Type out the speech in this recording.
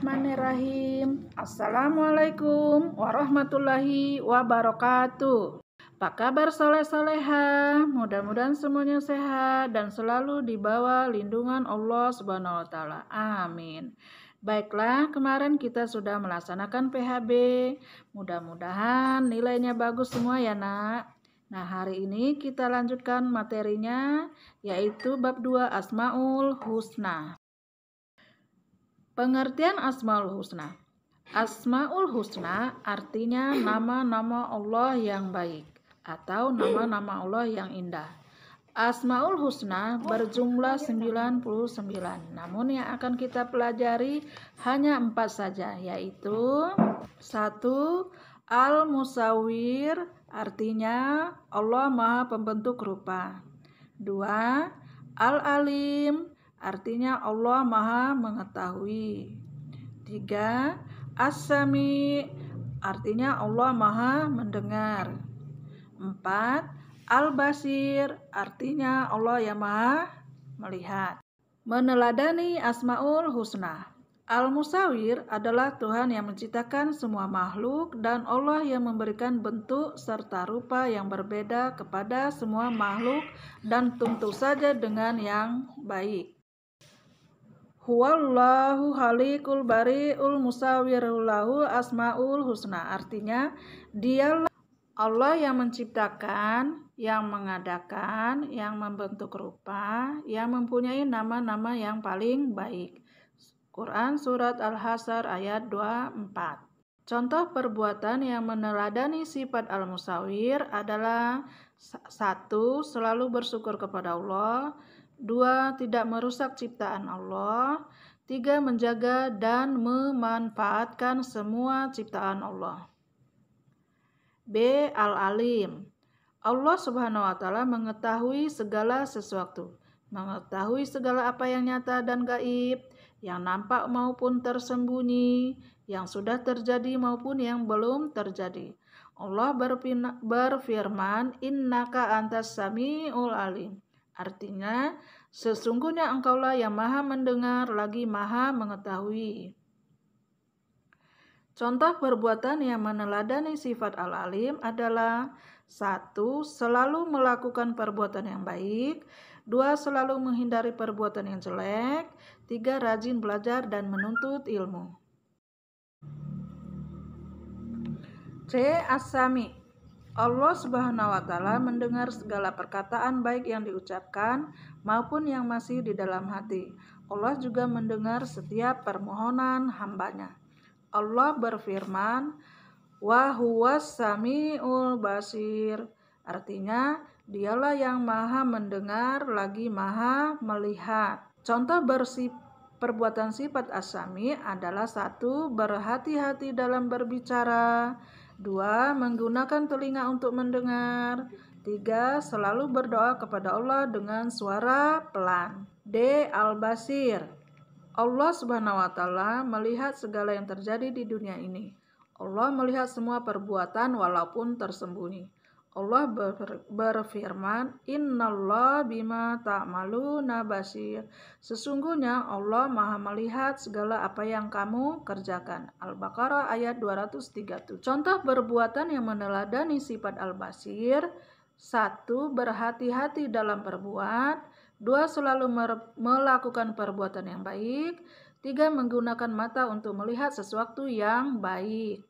Bismillahirrahmanirrahim. Assalamualaikum warahmatullahi wabarakatuh. Apa kabar soleh-soleha? Mudah-mudahan semuanya sehat dan selalu di bawah lindungan Allah Subhanahu wa taala. Amin. Baiklah, kemarin kita sudah melaksanakan PHB. Mudah-mudahan nilainya bagus semua ya, Nak. Nah, hari ini kita lanjutkan materinya yaitu bab 2 Asmaul Husna. Pengertian Asmaul Husna Asmaul Husna artinya nama-nama Allah yang baik atau nama-nama Allah yang indah. Asmaul Husna berjumlah 99, namun yang akan kita pelajari hanya empat saja, yaitu satu Al-Musawir artinya Allah Maha Pembentuk Rupa. Dua Al-Alim Artinya Allah Maha mengetahui. Tiga, Asami artinya Allah Maha mendengar. Empat, Al-Basir artinya Allah yang Maha melihat. Meneladani Asmaul Husna. Al-Musawir adalah Tuhan yang menciptakan semua makhluk dan Allah yang memberikan bentuk serta rupa yang berbeda kepada semua makhluk dan tentu saja dengan yang baik. Huwallahu halikul bari'ul musawirulahu asma'ul husna. Artinya, dialah Allah yang menciptakan, yang mengadakan, yang membentuk rupa, yang mempunyai nama-nama yang paling baik. Quran Surat Al-Hasr ayat 24 Contoh perbuatan yang meneladani sifat al-musawir adalah satu, selalu bersyukur kepada Allah, Dua, tidak merusak ciptaan Allah. Tiga, menjaga dan memanfaatkan semua ciptaan Allah. B. Al-Alim Allah subhanahu wa ta'ala mengetahui segala sesuatu. Mengetahui segala apa yang nyata dan gaib, yang nampak maupun tersembunyi, yang sudah terjadi maupun yang belum terjadi. Allah berfirman, Innaka antas sami'ul alim. Artinya, sesungguhnya engkaulah yang maha mendengar lagi maha mengetahui. Contoh perbuatan yang meneladani sifat al-alim adalah satu Selalu melakukan perbuatan yang baik dua Selalu menghindari perbuatan yang jelek tiga Rajin belajar dan menuntut ilmu C. Asami Allah Subhanahu wa taala mendengar segala perkataan baik yang diucapkan maupun yang masih di dalam hati. Allah juga mendengar setiap permohonan hambanya. Allah berfirman, "Wa samiul basir." Artinya, dialah yang maha mendengar lagi maha melihat. Contoh bersih perbuatan sifat asami adalah satu berhati-hati dalam berbicara, Dua, menggunakan telinga untuk mendengar. Tiga, selalu berdoa kepada Allah dengan suara pelan. D. Al-Basir Allah subhanahu wa ta'ala melihat segala yang terjadi di dunia ini. Allah melihat semua perbuatan walaupun tersembunyi. Allah ber, berfirman, Allah bima malu nabasir. Sesungguhnya Allah Maha melihat segala apa yang kamu kerjakan. Al-Baqarah ayat 237. Contoh perbuatan yang meneladani sifat Al-Basir, satu berhati-hati dalam perbuatan; dua selalu melakukan perbuatan yang baik, tiga menggunakan mata untuk melihat sesuatu yang baik.